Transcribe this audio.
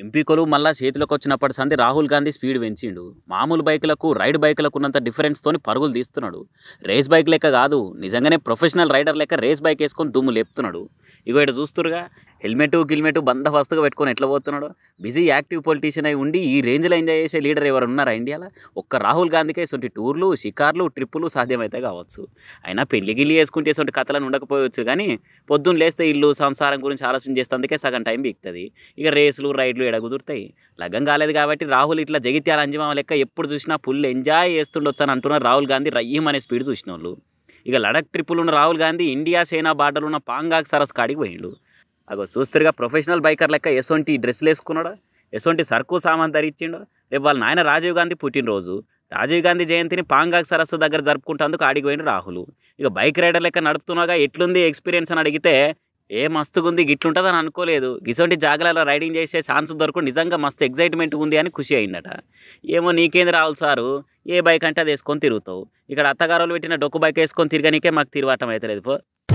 ఎంపీకలు మళ్ళా చేతిలోకి వచ్చినప్పటి సంది రాహుల్ గాంధీ స్పీడ్ పెంచిండు మామూలు బైకులకు రైడ్ బైకులకు ఉన్నంత డిఫరెన్స్తో పరుగులు తీస్తున్నాడు రేస్ బైక్ లెక్క కాదు నిజంగానే ప్రొఫెషనల్ రైడర్ లెక్క రేస్ బైక్ వేసుకొని దుమ్ము లేపుతున్నాడు ఇగో ఇటు చూస్తురుగా హెల్మెట్ గిల్మెట్ బందోబస్తుగా పెట్టుకొని ఎట్లా పోతున్నాడు బిజీ యాక్టివ్ పొలిటీషియన్ అయి ఉండి ఈ రేంజ్లో ఎంజాయ్ చేసే లీడర్ ఎవరు ఉన్నారా ఇండియాలో ఒక్క రాహుల్ గాంధీకే ఇటువంటి టూర్లు షికార్లు ట్రిప్పులు సాధ్యమైతే కావచ్చు అయినా పెళ్లి గిల్లి వేసుకుంటే ఇటువంటి కథలను ఉండకపోవచ్చు కానీ పొద్దున్న లేస్తే ఇల్లు సంసారం గురించి ఆలోచన చేస్తే అందుకే సగం టైం బిగుతుంది ఇక రేసులు రైడ్లు ఎడగుదురుతాయి లగ్గం కాలేదు కాబట్టి రాహుల్ ఇట్లా జగిత్యాల అంజమామ లెక్క ఎప్పుడు చూసినా ఫుల్ ఎంజాయ్ చేస్తుండొచ్చు అని అంటున్నారు రాహుల్ గాంధీ రయ్యం అనే స్పీడ్ చూసిన వాళ్ళు ఇక లడక్ ట్రిప్పులు ఉన్న రాహుల్ గాంధీ ఇండియా సేనా బార్డర్లు ఉన్న పాంగాక్ సరస్ కాడికి పోయిండు అగో చూస్తారుగా ప్రొఫెషనల్ బైకర్ లెక్క ఎసొంటి డ్రెస్సులు వేసుకున్నాడా ఎసొంటి సరుకు సామాన్ ధరించిండు రేపు వాళ్ళ నాయన రాజీవ్ గాంధీ పుట్టినరోజు రాజీవ్ గాంధీ జయంతిని పాంగాక్ సరస్సు దగ్గర జరుపుకుంటేందుకు ఆడికి పోయిన రాహుల్ ఇక బైక్ రైడర్ లెక్క నడుపుతున్నాగా ఎట్లుంది ఎక్స్పీరియన్స్ అని అడిగితే ఏ మస్తుగా ఉంది గిట్లుంటుందని అనుకోలేదు గిసొంటి జాగలలో రైడింగ్ చేసే ఛాన్స్ దొరకు నిజంగా మస్తు ఎగ్జైట్మెంట్ ఉంది అని ఖుషి అయిందట ఏమో నీకేంది రావాలి సారు ఏ బైక్ అంటే అది వేసుకొని తిరుగుతావు ఇక్కడ అత్తగారులు పెట్టిన డొక్కు బైక్ వేసుకొని తిరగనికే మాకు తిరగటం అవుతలేదు పో